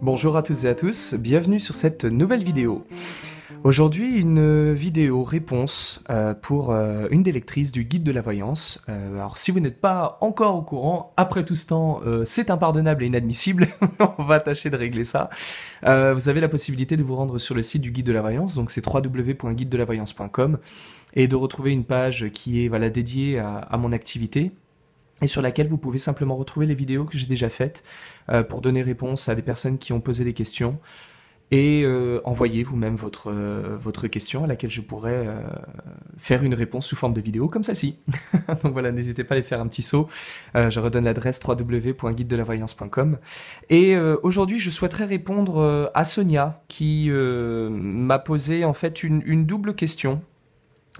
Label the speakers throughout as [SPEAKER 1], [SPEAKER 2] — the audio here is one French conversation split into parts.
[SPEAKER 1] Bonjour à toutes et à tous, bienvenue sur cette nouvelle vidéo. Aujourd'hui, une vidéo réponse euh, pour euh, une des lectrices du guide de la voyance. Euh, alors, si vous n'êtes pas encore au courant, après tout ce temps, c'est impardonnable et inadmissible. On va tâcher de régler ça. vous avez la possibilité de vous rendre sur le site du guide de la voyance, donc c'est voyance.com et de retrouver une page qui est dédiée à mon activité et sur laquelle vous pouvez simplement retrouver les vidéos que j'ai déjà faites euh, pour donner réponse à des personnes qui ont posé des questions et euh, envoyer vous-même votre, euh, votre question à laquelle je pourrais faire une réponse sous forme de vidéo comme celle-ci. Donc voilà, n'hésitez pas à aller faire un petit saut. je redonne l'adresse www.guidedelavoyance.com. Et aujourd'hui, je souhaiterais répondre à Sonia qui m'a posé en fait une, une double question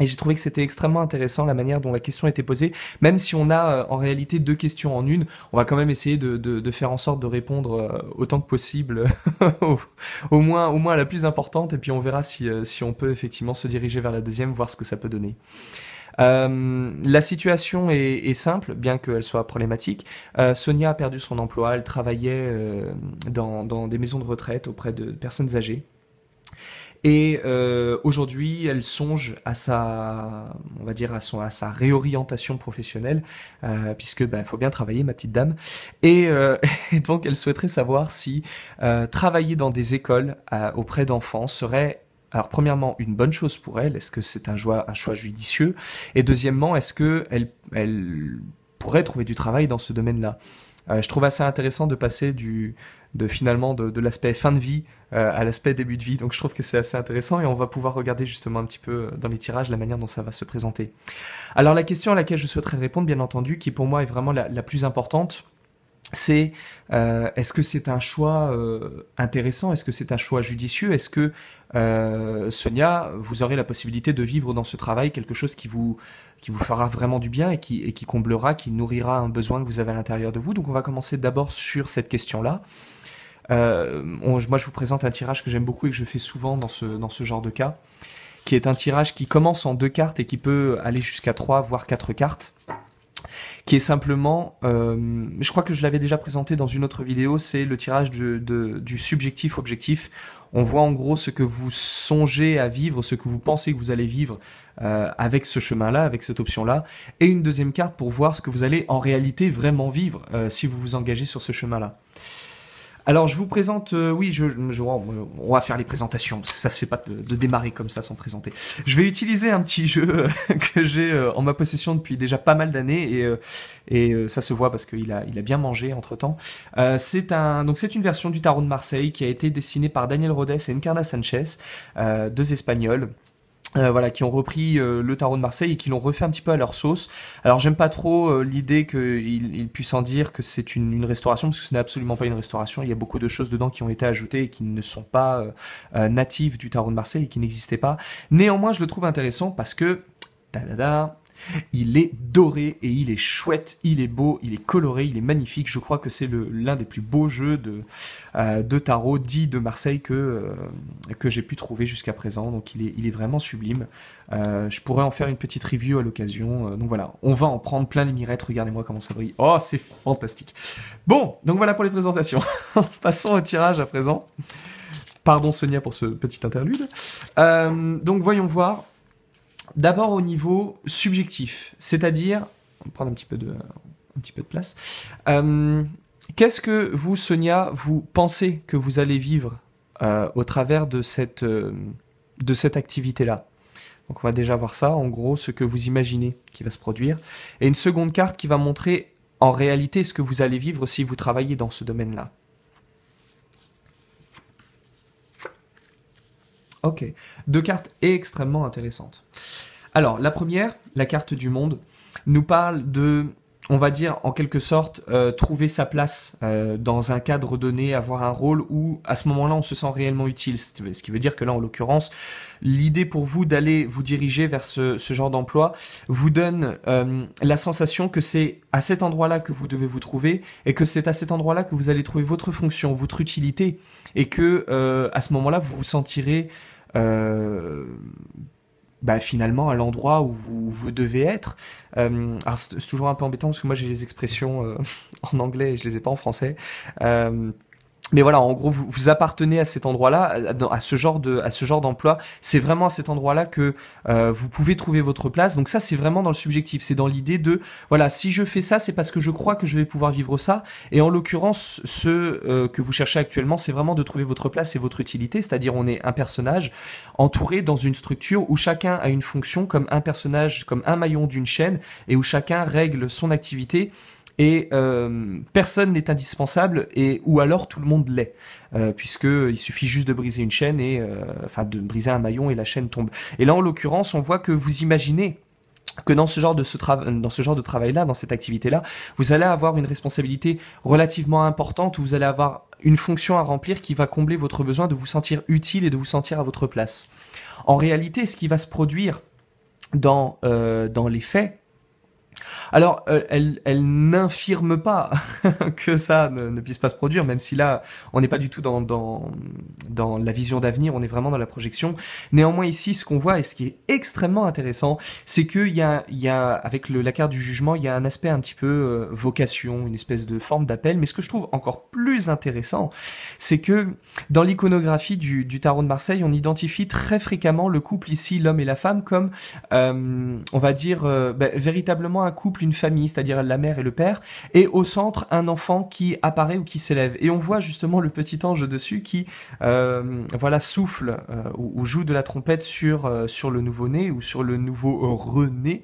[SPEAKER 1] et j'ai trouvé que c'était extrêmement intéressant la manière dont la question était posée. Même si on a euh, en réalité deux questions en une, on va quand même essayer de, faire en sorte de répondre euh, autant que possible, au, moins, à la plus importante, et puis on verra euh, si, on peut effectivement se diriger vers la deuxième, voir ce que ça peut donner. la situation est, simple, bien qu'elle soit problématique. Sonia a perdu son emploi, elle travaillait dans, des maisons de retraite auprès de personnes âgées. Et euh, aujourd'hui, elle songe à sa, on va dire à son, à sa réorientation professionnelle, euh, puisque bah, faut bien travailler, ma petite dame. Et, euh, donc, elle souhaiterait savoir si euh, travailler dans des écoles auprès d'enfants serait alors premièrement, une bonne chose pour elle, est-ce que c'est un choix, un choix judicieux Et deuxièmement, est-ce que elle, elle trouver du travail dans ce domaine-là. Euh, je trouve assez intéressant de passer du, de finalement de, l'aspect fin de vie euh, à l'aspect début de vie. Donc je trouve que c'est assez intéressant et on va pouvoir regarder justement un petit peu euh, dans les tirages la manière dont ça va se présenter. Alors la question à laquelle je souhaiterais répondre, bien entendu, qui pour moi est vraiment la plus importante, c'est euh, est-ce que c'est un choix euh, intéressant Est-ce que c'est un choix judicieux Est-ce que euh, Sonia, vous aurez la possibilité de vivre dans ce travail quelque chose qui vous qui vous fera vraiment du bien et qui, et qui comblera, qui nourrira un besoin que vous avez à l'intérieur de vous Donc on va commencer d'abord sur cette question-là. moi, je vous présente un tirage que j'aime beaucoup et que je fais souvent dans ce, dans ce genre de cas, qui est un tirage qui commence en deux cartes et qui peut aller jusqu'à trois, voire quatre cartes qui est simplement, euh, je crois que je l'avais déjà présenté dans une autre vidéo, c'est le tirage du, du subjectif-objectif. On voit en gros ce que vous songez à vivre, ce que vous pensez que vous allez vivre euh, avec ce chemin-là, avec cette option-là, et une deuxième carte pour voir ce que vous allez en réalité vraiment vivre euh, si vous vous engagez sur ce chemin-là. Alors, je vous présente, euh, oui, je, on va faire les présentations, parce que ça se fait pas de, démarrer comme ça sans présenter. Je vais utiliser un petit jeu que j'ai euh, en ma possession depuis déjà pas mal d'années, et, euh, ça se voit parce qu'il a, il a bien mangé entre-temps. c'est un, donc c'est une version du Tarot de Marseille qui a été dessinée par Daniel Rodès et Encarna Sanchez, deux Espagnols. Euh, voilà, qui ont repris euh, le tarot de Marseille et qui l'ont refait un petit peu à leur sauce. Alors j'aime pas trop euh, l'idée qu'ils puissent en dire que c'est une, restauration, parce que ce n'est absolument pas une restauration. Il y a beaucoup de choses dedans qui ont été ajoutées et qui ne sont pas natives du tarot de Marseille et qui n'existaient pas. Néanmoins, je le trouve intéressant parce que... Il est doré et il est chouette, il est beau, il est coloré, il est magnifique. Je crois que c'est l'un des plus beaux jeux de, euh, de tarot dit de Marseille que, euh, que j'ai pu trouver jusqu'à présent. Donc il est, il est vraiment sublime. Euh, je pourrais en faire une petite review à l'occasion. donc voilà, on va en prendre plein les mirettes. Regardez-moi comment ça brille. Oh, c'est fantastique. Bon, donc voilà pour les présentations. Passons au tirage à présent. Pardon Sonia pour ce petit interlude. donc voyons voir. D'abord au niveau subjectif, c'est-à-dire, on prend un petit peu de, un petit peu de place. Euh, qu'est-ce que vous, Sonia, vous pensez que vous allez vivre euh, au travers de cette, euh, de cette activité-là Donc on va déjà voir ça, en gros, ce que vous imaginez qui va se produire. Et une seconde carte qui va montrer en réalité ce que vous allez vivre si vous travaillez dans ce domaine-là. Ok. Deux cartes extrêmement intéressantes. Alors, la première, la carte du monde, nous parle de on va dire en quelque sorte euh, trouver sa place euh, dans un cadre donné, avoir un rôle où à ce moment-là on se sent réellement utile. Ce qui veut dire que là en l'occurrence, l'idée pour vous d'aller vous diriger vers ce, genre d'emploi vous donne euh, la sensation que c'est à cet endroit-là que vous devez vous trouver et que c'est à cet endroit-là que vous allez trouver votre fonction, votre utilité et que à ce moment-là vous vous sentirez bah, finalement à l'endroit où vous, devez être. Euh, alors c'est toujours un peu embêtant parce que moi j'ai les expressions euh, en anglais et je les ai pas en français. Euh, mais voilà, en gros, vous, appartenez à cet endroit-là, à, ce genre de, à ce genre d'emploi. C'est vraiment à cet endroit-là que euh, vous pouvez trouver votre place. Donc ça, c'est vraiment dans le subjectif. C'est dans l'idée de, voilà, si je fais ça, c'est parce que je crois que je vais pouvoir vivre ça. Et en l'occurrence, ce euh, que vous cherchez actuellement, c'est vraiment de trouver votre place et votre utilité. C'est-à-dire, on est un personnage entouré dans une structure où chacun a une fonction comme un personnage, comme un maillon d'une chaîne, et où chacun règle son activité et euh, personne n'est indispensable et ou alors tout le monde l'est euh, puisque il suffit juste de briser une chaîne et euh, enfin de briser un maillon et la chaîne tombe. Et là en l'occurrence, on voit que vous imaginez que dans ce genre de ce dans ce genre de travail là, dans cette activité là, vous allez avoir une responsabilité relativement importante, où vous allez avoir une fonction à remplir qui va combler votre besoin de vous sentir utile et de vous sentir à votre place. En réalité, ce qui va se produire dans, dans les faits, alors, euh, elle, n'infirme pas que ça ne, puisse pas se produire, même si là, on n'est pas du tout dans, dans, la vision d'avenir, on est vraiment dans la projection. Néanmoins, ici, ce qu'on voit et ce qui est extrêmement intéressant, c'est qu'il y a, avec le, la carte du jugement, il y a un aspect un petit peu euh, vocation, une espèce de forme d'appel. Mais ce que je trouve encore plus intéressant, c'est que dans l'iconographie du, tarot de Marseille, on identifie très fréquemment le couple ici, l'homme et la femme, comme, euh, on va dire, ben, véritablement un couple une famille, c'est-à-dire la mère et le père, et au centre un enfant qui apparaît ou qui s'élève. Et on voit justement le petit ange dessus qui euh, voilà souffle euh, ou, joue de la trompette sur euh, sur le nouveau-né ou sur le nouveau rené.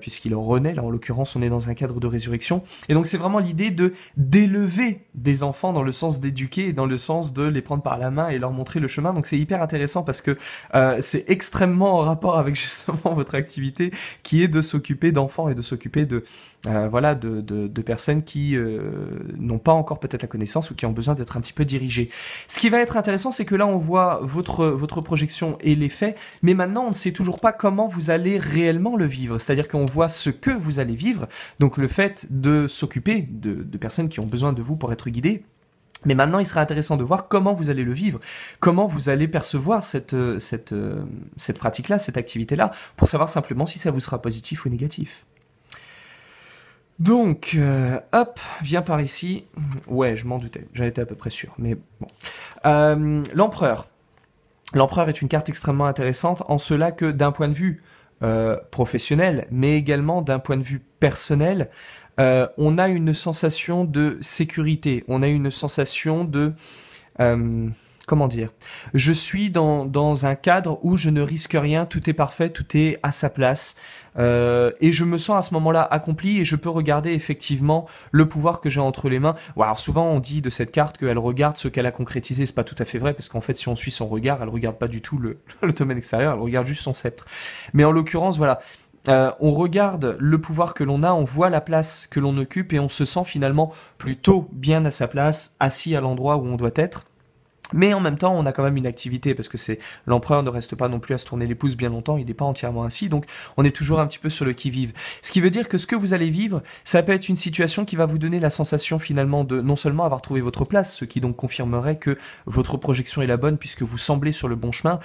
[SPEAKER 1] puisqu'il renaît, là en l'occurrence on est dans un cadre de résurrection. Et donc c'est vraiment l'idée de d'élever des enfants dans le sens d'éduquer dans le sens de les prendre par la main et leur montrer le chemin. Donc c'est hyper intéressant parce que c'est extrêmement en rapport avec justement votre activité qui est de s'occuper d'enfants et de s'occuper de, euh, voilà, de, de, personnes qui euh, n'ont pas encore peut-être la connaissance ou qui ont besoin d'être un petit peu dirigées. Ce qui va être intéressant, c'est que là, on voit votre, votre projection et les faits, mais maintenant, on ne sait toujours pas comment vous allez réellement le vivre. C'est-à-dire qu'on voit ce que vous allez vivre, donc le fait de s'occuper de, de personnes qui ont besoin de vous pour être guidées. Mais maintenant, il sera intéressant de voir comment vous allez le vivre, comment vous allez percevoir cette, euh, cette, cette pratique-là, cette activité-là, pour savoir simplement si ça vous sera positif ou négatif. Donc, euh, hop, viens par ici. Ouais, je m'en doutais, j'en étais à peu près sûr, mais bon. Euh, l'empereur. L'empereur est une carte extrêmement intéressante en cela que d'un point de vue euh, professionnel, mais également d'un point de vue personnel, on a une sensation de sécurité, on a une sensation de comment dire Je suis dans, un cadre où je ne risque rien, tout est parfait, tout est à sa place. Euh, et je me sens à ce moment-là accompli et je peux regarder effectivement le pouvoir que j'ai entre les mains. alors souvent on dit de cette carte qu'elle regarde ce qu'elle a concrétisé, c'est pas tout à fait vrai parce qu'en fait si on suit son regard, elle regarde pas du tout le, domaine extérieur, elle regarde juste son sceptre. Mais en l'occurrence, voilà, euh, on regarde le pouvoir que l'on a, on voit la place que l'on occupe et on se sent finalement plutôt bien à sa place, assis à l'endroit où on doit être. Mais en même temps, on a quand même une activité parce que c'est l'empereur ne reste pas non plus à se tourner les pouces bien longtemps. Il n'est pas entièrement ainsi, donc on est toujours un petit peu sur le qui vive. Ce qui veut dire que ce que vous allez vivre, ça peut être une situation qui va vous donner la sensation finalement de non seulement avoir trouvé votre place, ce qui donc confirmerait que votre projection est la bonne puisque vous semblez sur le bon chemin,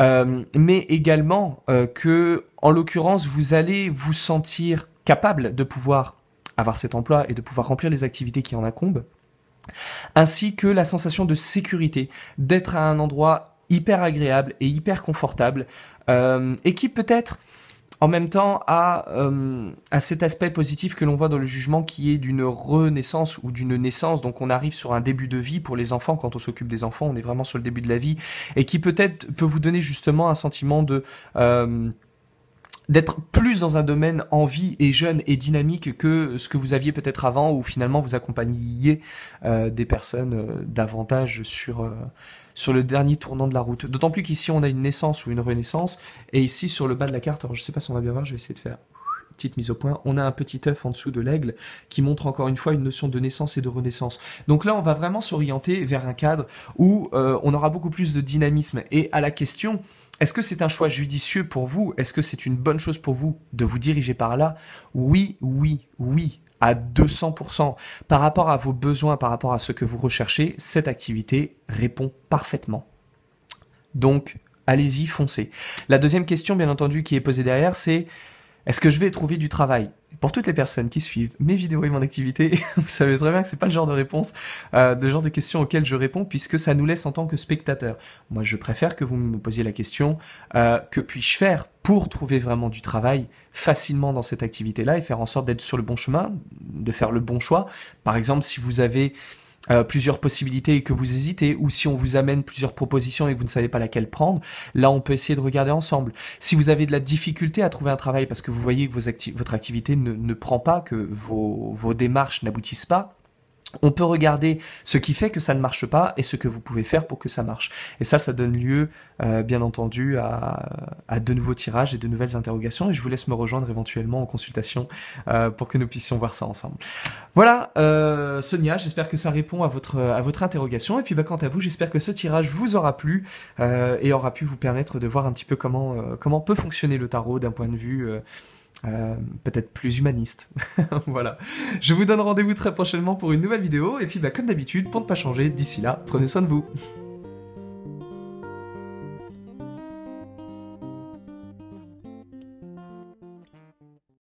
[SPEAKER 1] euh, mais également euh, que en l'occurrence vous allez vous sentir capable de pouvoir avoir cet emploi et de pouvoir remplir les activités qui en incombent ainsi que la sensation de sécurité, d'être à un endroit hyper agréable et hyper confortable, euh, et qui peut-être en même temps euh, a cet aspect positif que l'on voit dans le jugement qui est d'une renaissance ou d'une naissance. Donc on arrive sur un début de vie pour les enfants. Quand on s'occupe des enfants, on est vraiment sur le début de la vie et qui peut-être peut vous donner justement un sentiment de... Euh, d'être plus dans un domaine en vie et jeune et dynamique que ce que vous aviez peut-être avant où finalement vous accompagniez euh, des personnes euh, davantage sur euh, sur le dernier tournant de la route. D'autant plus qu'ici on a une naissance ou une renaissance et ici sur le bas de la carte, alors je sais pas si on va bien voir, je vais essayer de faire petite mise au point, on a un petit œuf en dessous de l'aigle qui montre encore une fois une notion de naissance et de renaissance. Donc là, on va vraiment s'orienter vers un cadre où euh, on aura beaucoup plus de dynamisme. Et à la question, est-ce que c'est un choix judicieux pour vous Est-ce que c'est une bonne chose pour vous de vous diriger par là Oui, oui, oui à 200% par rapport à vos besoins, par rapport à ce que vous recherchez, cette activité répond parfaitement. Donc, allez-y, foncez. La deuxième question, bien entendu, qui est posée derrière, c'est est-ce que je vais trouver du travail Pour toutes les personnes qui suivent mes vidéos et mon activité, vous savez très bien que c'est pas le genre de réponse, euh, le genre de question auxquelles je réponds, puisque ça nous laisse en tant que spectateur. Moi, je préfère que vous me posiez la question euh, que puis-je faire pour trouver vraiment du travail facilement dans cette activité-là et faire en sorte d'être sur le bon chemin, de faire le bon choix. Par exemple, si vous avez euh, plusieurs possibilités et que vous hésitez, ou si on vous amène plusieurs propositions et que vous ne savez pas laquelle prendre, là on peut essayer de regarder ensemble. Si vous avez de la difficulté à trouver un travail parce que vous voyez que votre activité ne, prend pas, que vos démarches n'aboutissent pas, on peut regarder ce qui fait que ça ne marche pas et ce que vous pouvez faire pour que ça marche. Et ça, ça donne lieu, euh, bien entendu, à, de nouveaux tirages et de nouvelles interrogations. Et je vous laisse me rejoindre éventuellement en consultation euh, pour que nous puissions voir ça ensemble. Voilà, euh, Sonia, j'espère que ça répond à votre, à votre interrogation. Et puis, bah, quant à vous, j'espère que ce tirage vous aura plu et aura pu vous permettre de voir un petit peu comment, comment peut fonctionner le tarot d'un point de vue euh, peut-être plus humaniste. voilà. Je vous donne rendez-vous très prochainement pour une nouvelle vidéo, et puis bah, comme d'habitude, pour ne pas changer, d'ici là, prenez soin de vous.